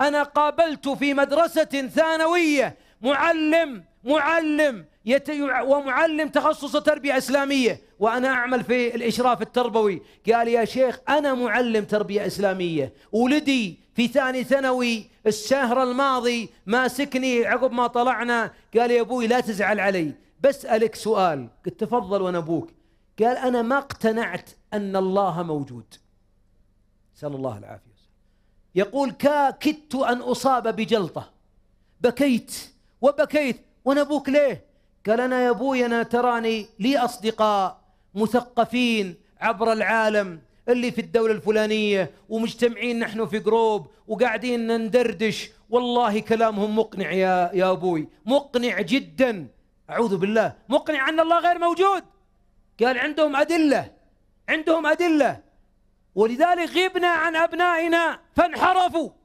أنا قابلت في مدرسة ثانوية معلم معلم ومعلم تخصص تربية إسلامية وأنا أعمل في الإشراف التربوي قال يا شيخ أنا معلم تربية إسلامية ولدي في ثاني ثانوي الشهر الماضي ماسكني عقب ما طلعنا قال يا أبوي لا تزعل علي بسألك سؤال قلت تفضل وأنا أبوك قال أنا ما اقتنعت أن الله موجود سأل الله العافية يقول كا كدت أن أصاب بجلطة بكيت وبكيت وأنا أبوك ليه قال أنا يا أبوي أنا تراني لي أصدقاء مثقفين عبر العالم اللي في الدولة الفلانية ومجتمعين نحن في جروب وقاعدين ندردش والله كلامهم مقنع يا يا أبوي مقنع جدا أعوذ بالله مقنع أن الله غير موجود قال عندهم أدلة عندهم أدلة ولذلك غبنا عن أبنائنا فانحرفوا